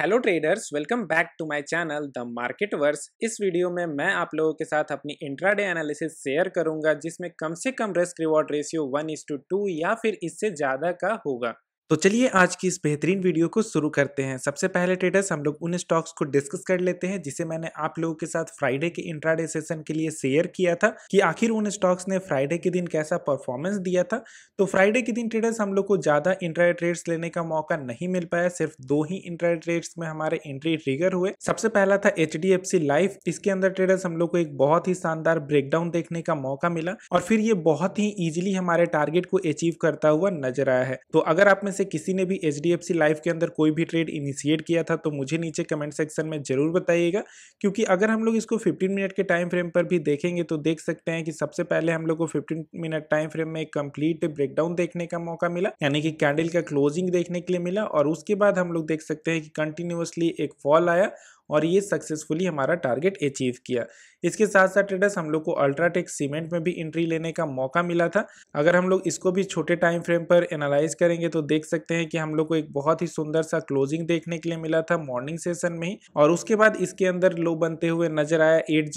hello traders welcome back to my channel the Marketverse इस video में मैं आप लोगों के साथ अपनी इंट्राडे एनालिसिस शेयर करूंगा जिसमें कम से कम risk reward ratio one is to two या फिर इससे ज़्यादा का होगा तो चलिए आज की इस बेहतरीन वीडियो को शुरू करते हैं सबसे पहले ट्रेडर्स हम लोग उन स्टॉक्स को डिस्कस कर लेते हैं जिसे मैंने आप लोगों के साथ फ्राइडे के इंट्राडे सेशन के लिए शेयर किया था कि आखिर उन स्टॉक्स ने फ्राइडे के दिन कैसा परफॉर्मेंस दिया था तो फ्राइडे के दिन ट्रेडर्स हम लोग को ज़्यादा इंट्राडे ट्रेड्स लेने का मौका नहीं मिल पाया सिर्फ दो ही इंट्राइड ट्रेड्स में हमारे एंट्री ट्रिगर हुए सबसे पहला था एच लाइफ इसके अंदर ट्रेडर्स हम लोग को एक बहुत ही शानदार ब्रेकडाउन देखने का मौका मिला और फिर ये बहुत ही ईजिली हमारे टारगेट को अचीव करता हुआ नजर आया है तो अगर आप में में से किसी ने भी एच डी लाइफ के अंदर कोई भी ट्रेड इनिशिएट किया था तो मुझे नीचे कमेंट सेक्शन में ज़रूर बताइएगा क्योंकि अगर हम लोग इसको 15 मिनट के टाइम फ्रेम पर भी देखेंगे तो देख सकते हैं कि सबसे पहले हम लोग को 15 मिनट टाइम फ्रेम में एक कंप्लीट ब्रेकडाउन देखने का मौका मिला यानी कि कैंडल का क्लोजिंग देखने के लिए मिला और उसके बाद हम लोग देख सकते हैं कि कंटिन्यूसली एक फॉल आया और ये सक्सेसफुली हमारा टारगेट अचीव किया इसके साथ साथ ट्रेडर्स हम लोग को अल्ट्राटेक सीमेंट में भी एंट्री लेने का मौका मिला था अगर हम लोग इसको भी छोटे टाइम फ्रेम पर एनालाइज करेंगे तो देख सकते हैं कि हम लोग को एक बहुत ही सुंदर सा क्लोजिंग देखने के लिए मिला था मॉर्निंग सेशन में ही और उसके बाद इसके अंदर लो बनते हुए नजर आया एट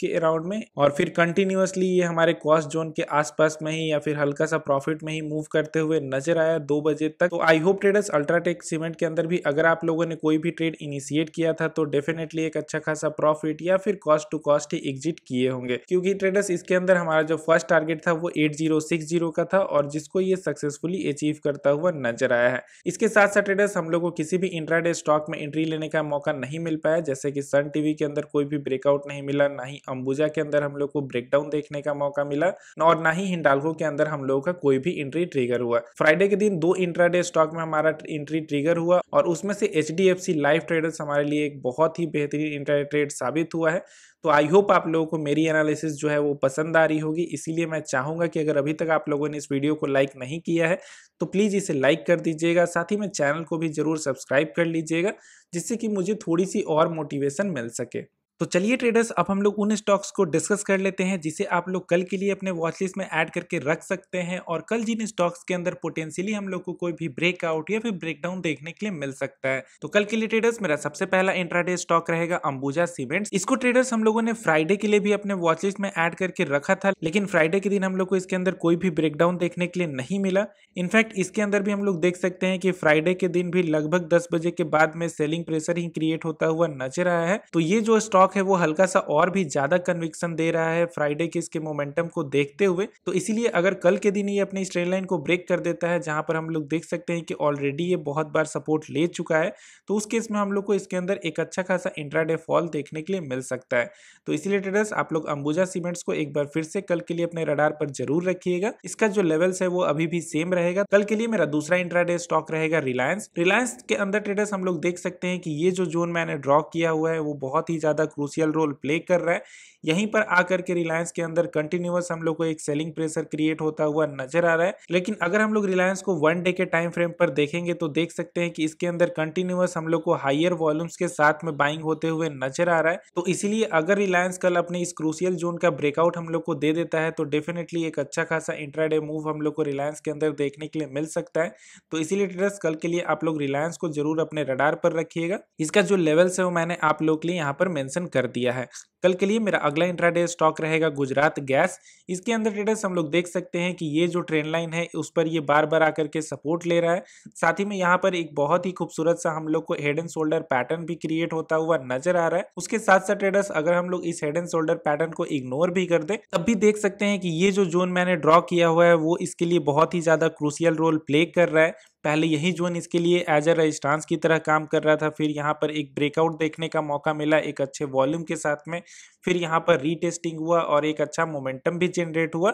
के अराउंड में और फिर कंटिन्यूसली ये हमारे कॉस्ट जोन के आसपास में ही या फिर हल्का सा प्रॉफिट में ही मूव करते हुए नजर आया दो बजे तक तो I hope traders UltraTech cement के अंदर भी अगर आप लोगों ने कोई भी ट्रेड इनिशिएट किया था तो डेफिनेटली एक अच्छा खासा प्रॉफिट या फिर कॉस्ट टू कॉस्ट ही एग्जिट किए होंगे क्योंकि ट्रेडर्स इसके अंदर हमारा जो फर्स्ट टारगेट था वो 8060 का था और जिसको ये सक्सेसफुली अचीव करता हुआ नजर आया है इसके साथ साथ ट्रेडर्स हम लोग को किसी भी इंट्राडे स्टॉक में एंट्री लेने का मौका नहीं मिल पाया जैसे कि सन टीवी के अंदर कोई भी ब्रेकआउट नहीं मिला ना ही अंबुजा के अंदर हम लोग को ब्रेकडाउन देखने का मौका मिला और ना ही हिंडालको के अंदर हम लोगों का कोई भी एंट्री ट्रिगर हुआ फ्राइडे के दिन दो इंट्राडे स्टॉक में हमारा एंट्री ट्रिगर हुआ और उसमें से एच लाइफ ट्रेडर्स हमारे लिए एक बहुत ही बेहतरीन इंटरनेट ट्रेड साबित हुआ है तो आई होप आप लोगों को मेरी एनालिसिस जो है वो पसंद आ रही होगी इसीलिए मैं चाहूँगा कि अगर अभी तक आप लोगों ने इस वीडियो को लाइक नहीं किया है तो प्लीज़ इसे लाइक कर दीजिएगा साथ ही में चैनल को भी ज़रूर सब्सक्राइब कर लीजिएगा जिससे कि मुझे थोड़ी सी और मोटिवेशन मिल सके तो चलिए ट्रेडर्स अब हम लोग उन स्टॉक्स को डिस्कस कर लेते हैं जिसे आप लोग कल के लिए अपने वॉचलिस्ट में ऐड करके रख सकते हैं और कल जिन स्टॉक्स के अंदर पोटेंशियली हम लोग को कोई भी ब्रेकआउट या फिर ब्रेकडाउन देखने के लिए मिल सकता है तो कल के लिए ट्रेडर्स मेरा सबसे पहला इंट्राडे स्टॉक रहेगा अंबुजा सीमेंट्स इसको ट्रेडर्स हम लोगों ने फ्राइडे के लिए भी अपने वॉचलिस्ट में एड करके रखा था लेकिन फ्राइडे के दिन हम लोग को इसके अंदर कोई भी ब्रेकडाउन देखने के लिए नहीं मिला इनफैक्ट इसके अंदर भी हम लोग देख सकते हैं कि फ्राइडे के दिन भी लगभग दस बजे के बाद में सेलिंग प्रेशर ही क्रिएट होता हुआ नजर आया है तो ये जो स्टॉक स्टॉक है वो हल्का सा और भी ज़्यादा कन्विक्सन दे रहा है फ्राइडे के इसके मोमेंटम को देखते हुए तो इसीलिए अगर कल के दिन ये अपनी स्ट्रेन लाइन को ब्रेक कर देता है जहां पर हम लोग देख सकते हैं कि ऑलरेडी ये बहुत बार सपोर्ट ले चुका है तो उस केस में हम लोग को इसके अंदर एक अच्छा खासा इंट्राडे फॉल देखने के लिए मिल सकता है तो इसीलिए ट्रेडर्स आप लोग अंबुजा सीमेंट्स को एक बार फिर से कल के लिए अपने रडार पर जरूर रखिएगा इसका जो लेवल्स है वो अभी भी सेम रहेगा कल के लिए मेरा दूसरा इंट्राडे स्टॉक रहेगा रिलायंस रिलायंस के अंदर ट्रेडर्स हम लोग देख सकते हैं कि ये जो जोन मैंने ड्रॉ किया हुआ है वो बहुत ही ज्यादा क्रूशियल रोल प्ले कर रहा है यहीं पर आकर के रिलायंस के अंदर कंटिन्यूस हम लोग को एक सेलिंग प्रेशर क्रिएट होता हुआ नजर आ रहा है लेकिन अगर हम लोग रिलायंस को वन डे के टाइम फ्रेम पर देखेंगे तो देख सकते हैं कि इसके अंदर कंटिन्यूस हम लोग को हाइयर वॉल्यूम्स के साथ में बाइंग होते हुए नजर आ रहा है तो इसीलिए अगर रिलायंस कल अपने इस क्रूशियल जोन का ब्रेकआउट हम लोग को दे देता है तो डेफिनेटली एक अच्छा खासा इंट्राडे मूव हम लोग को रिलायंस के अंदर देखने के लिए मिल सकता है तो इसीलिए ट्रेडर्स कल के लिए आप लोग रिलायंस को जरूर अपने रडार पर रखिएगा इसका जो लेवल्स है वो मैंने आप लोग के लिए यहाँ पर मेंशन मेंशन कर दिया है कल के लिए मेरा अगला इंट्राडे स्टॉक रहेगा गुजरात गैस इसके अंदर ट्रेडर्स हम लोग देख सकते हैं कि ये जो ट्रेन लाइन है उस पर ये बार बार आकर के सपोर्ट ले रहा है साथ ही में यहाँ पर एक बहुत ही खूबसूरत सा हम लोग को हेड एंड शोल्डर पैटर्न भी क्रिएट होता हुआ नजर आ रहा है उसके साथ साथ ट्रेडर्स अगर हम लोग इस हेड एंड शोल्डर पैटर्न को इग्नोर भी कर दे तब भी देख सकते हैं कि ये जो जोन मैंने ड्रॉ किया हुआ है वो इसके लिए बहुत ही ज्यादा क्रूसियल रोल प्ले कर रहा है पहले यही जोन इसके लिए एज ए रजिस्टांस की तरह काम कर रहा था फिर यहाँ पर एक ब्रेकआउट देखने का मौका मिला एक अच्छे वॉल्यूम के साथ में फिर यहाँ पर रीटेस्टिंग हुआ और एक अच्छा मोमेंटम भी जनरेट हुआ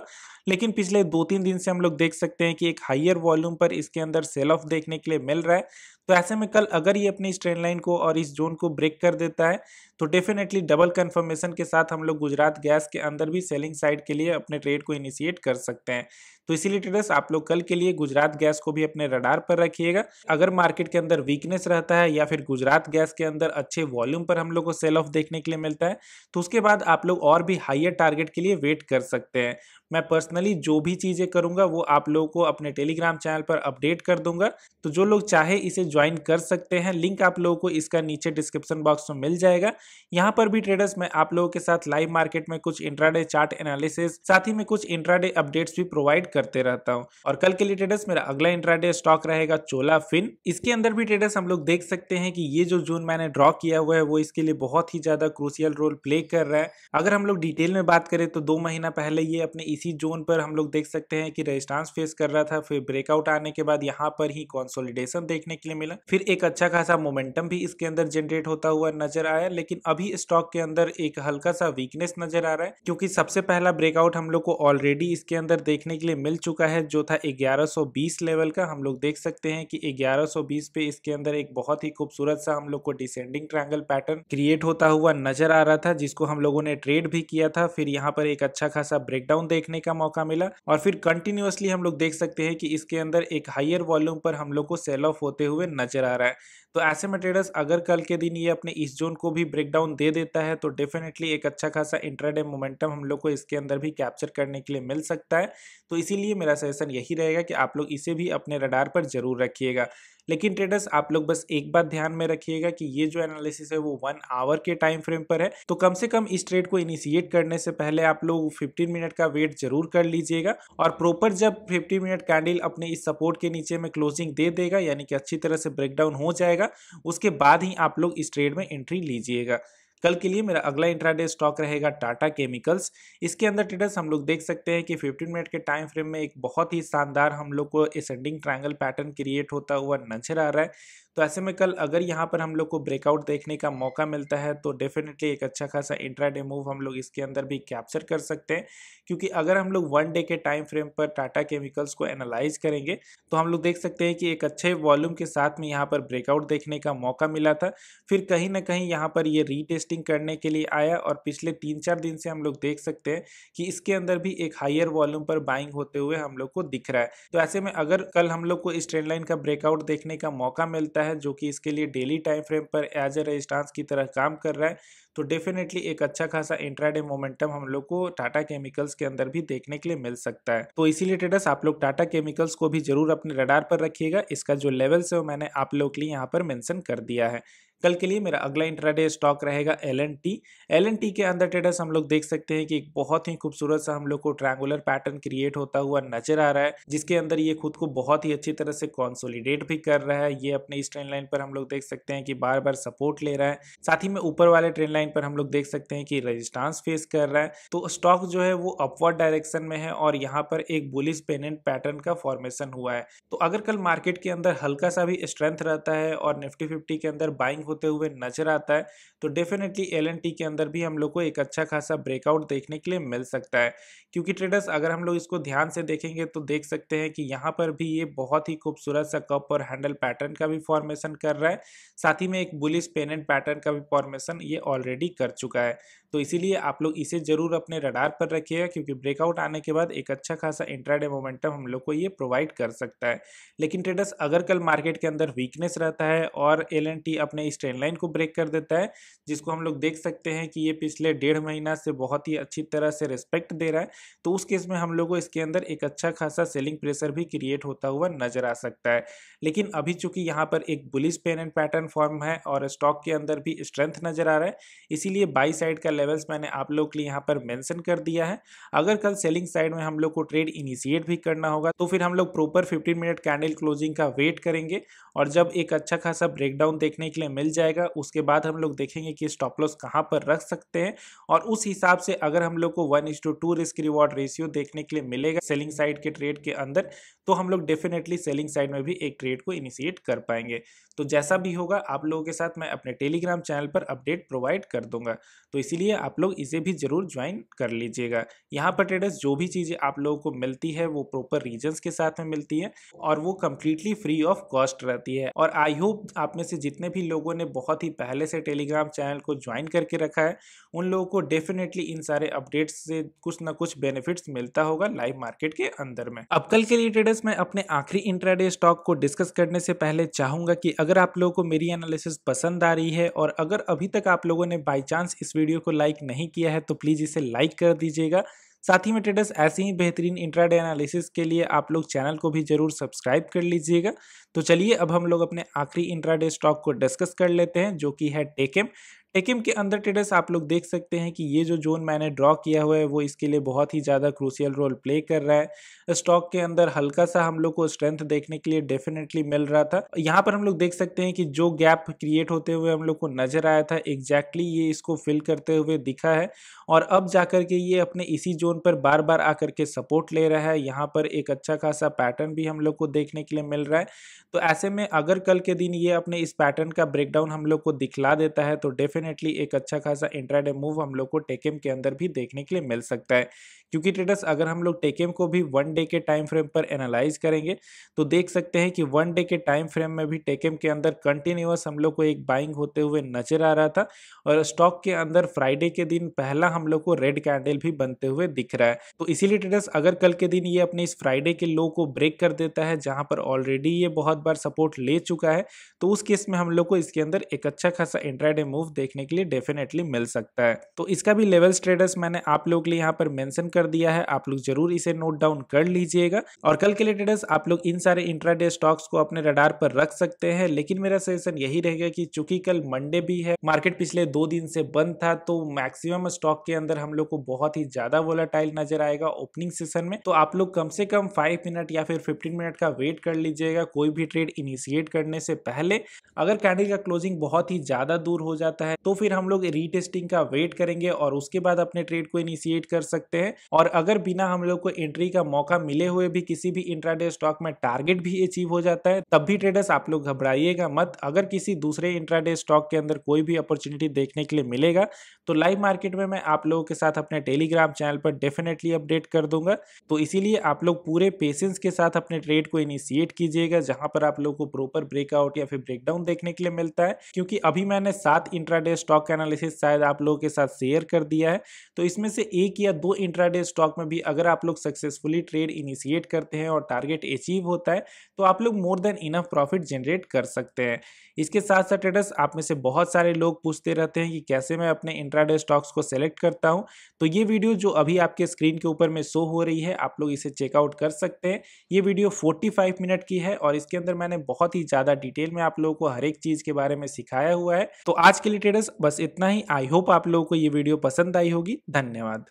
लेकिन पिछले दो तीन दिन से हम लोग देख सकते हैं कि एक हाइयर वॉल्यूम पर इसके अंदर सेल ऑफ देखने के लिए मिल रहा है तो ऐसे में कल अगर ये अपनी इस ट्रेन लाइन को और इस जोन को ब्रेक कर देता है तो डेफिनेटली डबल कंफर्मेशन के साथ हम लोग गुजरात गैस के अंदर भी सेलिंग साइड के लिए अपने ट्रेड को इनिशिएट कर सकते हैं तो इसीलिए ट्रेडर्स आप लोग कल के लिए गुजरात गैस को भी अपने रडार पर रखिएगा अगर मार्केट के अंदर वीकनेस रहता है या फिर गुजरात गैस के अंदर अच्छे वॉल्यूम पर हम लोग को सेल ऑफ देखने के लिए मिलता है तो उसके उसके बाद आप लोग और भी हाइयर टारगेट के लिए वेट कर सकते हैं मैं पर्सनली जो भी चीज़ें करूँगा वो आप लोगों को अपने टेलीग्राम चैनल पर अपडेट कर दूंगा तो जो लोग चाहे इसे ज्वाइन कर सकते हैं लिंक आप लोगों को इसका नीचे डिस्क्रिप्शन बॉक्स में मिल जाएगा यहाँ पर भी ट्रेडर्स मैं आप लोगों के साथ लाइव मार्केट में कुछ इंट्राडे चार्ट एनालिसिस साथ ही में कुछ इंट्राडे अपडेट्स भी प्रोवाइड करते रहता हूँ और कल के लिए ट्रेडर्स मेरा अगला इंट्राडे स्टॉक रहेगा चोला फिन इसके अंदर भी ट्रेडर्स हम लोग देख सकते हैं कि ये जो जून मैंने ड्रॉ किया हुआ है वो इसके लिए बहुत ही ज़्यादा क्रूसियल रोल प्ले कर कर रहा है अगर हम लोग डिटेल में बात करें तो दो महीना पहले ये अपने इसी जोन पर हम लोग देख सकते हैं कि रेजिस्टेंस फेस कर रहा था फिर ब्रेकआउट आने के बाद यहाँ पर ही कॉन्सोलिडेशन देखने के लिए मिला फिर एक अच्छा खासा मोमेंटम भी इसके अंदर जनरेट होता हुआ नजर आया लेकिन अभी स्टॉक के अंदर एक हल्का सा वीकनेस नजर आ रहा है क्योंकि सबसे पहला ब्रेकआउट हम लोग को ऑलरेडी इसके अंदर देखने के लिए मिल चुका है जो था ग्यारह लेवल का हम लोग देख सकते हैं कि ग्यारह पे इसके अंदर एक बहुत ही खूबसूरत सा हम लोग को डिसेंडिंग ट्रायंगल पैटर्न क्रिएट होता हुआ नजर आ रहा था जिसको हम हम लोगों ने ट्रेड भी किया था फिर यहाँ पर एक अच्छा खासा ब्रेकडाउन देखने का मौका मिला और फिर कंटिन्यूसली हम लोग देख सकते हैं कि इसके अंदर एक हाइयर वॉल्यूम पर हम लोग को सेल ऑफ होते हुए नजर आ रहा है तो ऐसे में ट्रेडर्स अगर कल के दिन ये अपने इस जोन को भी ब्रेकडाउन दे देता है तो डेफिनेटली एक अच्छा खासा इंट्राडे मोमेंटम हम लोग को इसके अंदर भी कैप्चर करने के लिए मिल सकता है तो इसीलिए मेरा सजेशन यही रहेगा कि आप लोग इसे भी अपने रडार पर जरूर रखिएगा लेकिन ट्रेडर्स आप लोग बस एक बात ध्यान में रखिएगा कि ये जो एनालिसिस है वो वन आवर के टाइम फ्रेम पर है तो कम से कम इस ट्रेड को इनिशिएट करने से पहले आप लोग फिफ्टीन मिनट का वेट जरूर कर लीजिएगा और प्रॉपर जब फिफ्टीन मिनट कैंडल अपने इस सपोर्ट के नीचे में क्लोजिंग दे देगा यानी कि अच्छी तरह से ब्रेकडाउन हो जाएगा उसके बाद ही आप लोग इस ट्रेड में एंट्री लीजिएगा कल के लिए मेरा अगला इंट्राडे स्टॉक रहेगा टाटा केमिकल्स इसके अंदर ट्रेडर्स हम लोग देख सकते हैं कि 15 मिनट के टाइम फ्रेम में एक बहुत ही शानदार हम लोग को एसेंडिंग ट्रायंगल पैटर्न क्रिएट होता हुआ नजर आ रहा है तो ऐसे में कल अगर यहाँ पर हम लोग को ब्रेकआउट देखने का मौका मिलता है तो डेफिनेटली एक अच्छा खासा इंट्रा मूव हम लोग इसके अंदर भी कैप्चर कर सकते हैं क्योंकि अगर हम लोग वन डे के टाइम फ्रेम पर टाटा केमिकल्स को एनालाइज करेंगे तो हम लोग देख सकते हैं कि एक अच्छे वॉल्यूम के साथ में यहाँ पर ब्रेकआउट देखने का मौका मिला था फिर कहीं ना कहीं यहाँ पर ये रीटेस्टिंग करने के लिए आया और पिछले तीन चार दिन से हम लोग देख सकते हैं कि इसके अंदर भी एक हायर वॉल्यूम पर बाइंग होते हुए हम लोग को दिख रहा है तो ऐसे में अगर कल हम लोग को इस ट्रेंड लाइन का ब्रेकआउट देखने का मौका मिलता है है जो कि इसके लिए डेली टाइम फ्रेम पर एज ए रजिस्टांस की तरह काम कर रहा है तो डेफिनेटली एक अच्छा खासा इंट्राडे मोमेंटम हम लोग को टाटा केमिकल्स के अंदर भी देखने के लिए मिल सकता है तो इसीलिए ट्रेडर्स आप लोग टाटा केमिकल्स को भी जरूर अपने रडार पर रखिएगा इसका जो लेवल्स है वो मैंने आप लोग के लिए यहाँ पर मैंसन कर दिया है कल के लिए मेरा अगला इंट्राडे स्टॉक रहेगा L N T L N T के अंदर ट्रेडर्स हम लोग देख सकते हैं कि एक बहुत ही खूबसूरत सा हम लोग को ट्रैंगुलर पैटर्न क्रिएट होता हुआ नजर आ रहा है जिसके अंदर ये खुद को बहुत ही अच्छी तरह से कॉन्सोलिडेट भी कर रहा है ये अपने इस ट्रेन लाइन पर हम लोग देख सकते हैं कि बार बार सपोर्ट ले रहा है साथ ही में ऊपर वाले ट्रेन लाइन पर हम लोग देख सकते हैं कि रजिस्टांस फेस कर रहा है तो स्टॉक जो है वो अपवर्ड डायरेक्शन में है और यहाँ पर एक बुलिस पेनेंट पैटर्न का फॉर्मेशन हुआ है तो अगर कल मार्केट के अंदर हल्का सा भी स्ट्रेंथ रहता है और निफ्टी फिफ्टी के अंदर बाइंग होते हुए नजर आता है तो डेफिनेटली एल के अंदर भी हम लोग को एक अच्छा खासा ब्रेकआउट देखने के लिए मिल सकता है क्योंकि ट्रेडर्स अगर हम लोग इसको ध्यान से देखेंगे तो देख सकते हैं कि यहाँ पर भी ये बहुत ही खूबसूरत सा कप और हैंडल पैटर्न का भी फॉर्मेशन कर रहा है साथ ही में एक बुलिस पेनेंट पैटर्न का भी फॉर्मेशन ये ऑलरेडी कर चुका है तो इसीलिए आप लोग इसे जरूर अपने रडार पर रखिएगा क्योंकि ब्रेकआउट आने के बाद एक अच्छा खासा इंट्राडे मोमेंटम हम लोग को ये प्रोवाइड कर सकता है लेकिन ट्रेडर्स अगर कल मार्केट के अंदर वीकनेस रहता है और एल अपने इस इस ट्रेंड लाइन को ब्रेक कर देता है जिसको हम लोग देख सकते हैं कि ये पिछले डेढ़ महीना से बहुत ही अच्छी तरह से रिस्पेक्ट दे रहा है तो उस केस में हम लोग को इसके अंदर एक अच्छा खासा सेलिंग प्रेशर भी क्रिएट होता हुआ नजर आ सकता है लेकिन अभी चूंकि यहाँ पर एक bullish pennant pattern form है और स्टॉक के अंदर भी स्ट्रेंथ नजर आ रहा है इसीलिए बाई साइड का लेवल्स मैंने आप लोग के लिए यहाँ पर मैंसन कर दिया है अगर कल सेलिंग साइड में हम लोग को ट्रेड इनिशिएट भी करना होगा तो फिर हम लोग proper fifteen minute candle closing का वेट करेंगे और जब एक अच्छा खासा ब्रेकडाउन देखने के लिए मिल मिल जाएगा उसके बाद हम लोग देखेंगे कि स्टॉप लॉस कहाँ पर रख सकते हैं और उस हिसाब से अगर हम लोग को one is to two risk reward ratio देखने के लिए मिलेगा सेलिंग साइड के ट्रेड के अंदर तो हम लोग डेफिनेटली सेलिंग साइड में भी एक ट्रेड को इनिशिएट कर पाएंगे तो जैसा भी होगा आप लोगों के साथ मैं अपने टेलीग्राम चैनल पर अपडेट प्रोवाइड कर दूंगा तो इसीलिए आप लोग इसे भी जरूर ज्वाइन कर लीजिएगा यहाँ पर ट्रेडर्स जो भी चीज़ें आप लोगों को मिलती है वो प्रॉपर रीजन्स के साथ में मिलती है और वो कम्प्लीटली फ्री ऑफ कॉस्ट रहती है और आई होप आप में से जितने भी लोगों लोगों ने बहुत ही पहले से टेलीग्राम चैनल को ज्वाइन करके रखा है उन लोगों को डेफिनेटली इन सारे अपडेट्स से कुछ ना कुछ बेनिफिट्स मिलता होगा लाइव मार्केट के अंदर में अब कल के लिए ट्रेडर्स मैं अपने आखिरी इंट्राडे स्टॉक को डिस्कस करने से पहले चाहूंगा कि अगर आप लोगों को मेरी एनालिसिस पसंद आ रही है और अगर अभी तक आप लोगों ने बाई चांस इस वीडियो को लाइक नहीं किया है तो प्लीज़ इसे लाइक कर दीजिएगा साथ ही में ट्रेडर्स ऐसे ही बेहतरीन इंट्राडे एनालिसिस के लिए आप लोग चैनल को भी जरूर सब्सक्राइब कर लीजिएगा तो चलिए अब हम लोग अपने आखिरी इंट्राडे स्टॉक को डिस्कस कर लेते हैं जो कि है टेकेम हेकिम के अंदर ट्रेडर्स आप लोग देख सकते हैं कि ये जो जोन मैंने ड्रॉ किया हुआ है वो इसके लिए बहुत ही ज़्यादा क्रूशियल रोल प्ले कर रहा है स्टॉक के अंदर हल्का सा हम लोग को स्ट्रेंथ देखने के लिए डेफिनेटली मिल रहा था यहाँ पर हम लोग देख सकते हैं कि जो गैप क्रिएट होते हुए हम लोग को नजर आया था एग्जैक्टली ये इसको फिल करते हुए दिखा है और अब जाकर के ये अपने इसी जोन पर बार बार आकर के सपोर्ट ले रहा है यहाँ पर एक अच्छा खासा पैटर्न भी हम लोग को देखने के लिए मिल रहा है तो ऐसे में अगर कल के दिन ये अपने इस पैटर्न का ब्रेकडाउन हम लोग को दिखला देता है तो डेफिनेट डेफिनेटली एक अच्छा खासा इंट्राडे मूव हम लोग को टेकेम के अंदर भी देखने के लिए मिल सकता है क्योंकि ट्रेडर्स अगर हम लोग टेकेम को भी वन डे के टाइम फ्रेम पर एनालाइज करेंगे तो देख सकते हैं कि वन डे के टाइम फ्रेम में भी टेकेम के अंदर कंटिन्यूस हम लोग को एक बाइंग होते हुए नजर आ रहा था और स्टॉक के अंदर फ्राइडे के दिन पहला हम लोग को रेड कैंडल भी बनते हुए दिख रहा है तो इसीलिए ट्रेडर्स अगर कल के दिन ये अपने इस फ्राइडे के लो को ब्रेक कर देता है जहां पर ऑलरेडी ये बहुत बार सपोर्ट ले चुका है तो उस केस में हम लोग को इसके अंदर एक अच्छा खासा इंट्राडे मूव देखने देखने के लिए डेफिनेटली मिल सकता है तो इसका भी लेवल ट्रेडर्स मैंने आप लोग के लिए यहाँ पर मेंशन कर दिया है आप लोग जरूर इसे नोट डाउन कर लीजिएगा और कल के लिए आप लोग इन सारे इंट्राडे स्टॉक्स को अपने रडार पर रख सकते हैं लेकिन मेरा सजेशन यही रहेगा कि चूंकि कल मंडे भी है मार्केट पिछले दो दिन से बंद था तो मैक्सिमम स्टॉक के अंदर हम लोग को बहुत ही ज्यादा वोलाटाइल नजर आएगा ओपनिंग सेशन में तो आप लोग कम से कम फाइव मिनट या फिर फिफ्टीन मिनट का वेट कर लीजिएगा कोई भी ट्रेड इनिशिएट करने से पहले अगर कैंडल का क्लोजिंग बहुत ही ज्यादा दूर हो जाता है है तो फिर हम लोग रीटेस्टिंग का वेट करेंगे और उसके बाद अपने ट्रेड को इनिशिएट कर सकते हैं और अगर बिना हम लोग को एंट्री का मौका मिले हुए भी किसी भी इंट्राडे स्टॉक में टारगेट भी अचीव हो जाता है तब भी ट्रेडर्स आप लोग घबराइएगा मत अगर किसी दूसरे इंट्राडे स्टॉक के अंदर कोई भी अपॉर्चुनिटी देखने के लिए मिलेगा तो लाइव मार्केट में मैं आप लोगों के साथ अपने टेलीग्राम चैनल पर डेफिनेटली अपडेट कर दूंगा तो इसीलिए आप लोग पूरे पेशेंस के साथ अपने ट्रेड को इनिशिएट कीजिएगा जहां पर आप लोग को प्रॉपर ब्रेकआउट या फिर ब्रेकडाउन देखने के लिए मिलता है क्योंकि अभी मैंने सात इंट्राडे इंट्राडे स्टॉक एनालिसिस शायद आप लोगों के साथ शेयर कर दिया है तो इसमें से एक या दो इंट्राडे स्टॉक में भी अगर आप लोग सक्सेसफुली ट्रेड इनिशिएट करते हैं और टारगेट अचीव होता है तो आप लोग more than enough profit generate कर सकते हैं इसके साथ साथ ट्रेडर्स आप में से बहुत सारे लोग पूछते रहते हैं कि कैसे मैं अपने इंट्राडे स्टॉक्स को सेलेक्ट करता हूँ तो ये वीडियो जो अभी आपके स्क्रीन के ऊपर में शो हो रही है आप लोग इसे चेकआउट कर सकते हैं ये वीडियो 45 मिनट की है और इसके अंदर मैंने बहुत ही ज़्यादा डिटेल में आप लोगों को हर एक चीज़ के बारे में सिखाया हुआ है तो आज के लिए ट्रेडर्स बस इतना ही आई होप आप लोगों को ये वीडियो पसंद आई होगी धन्यवाद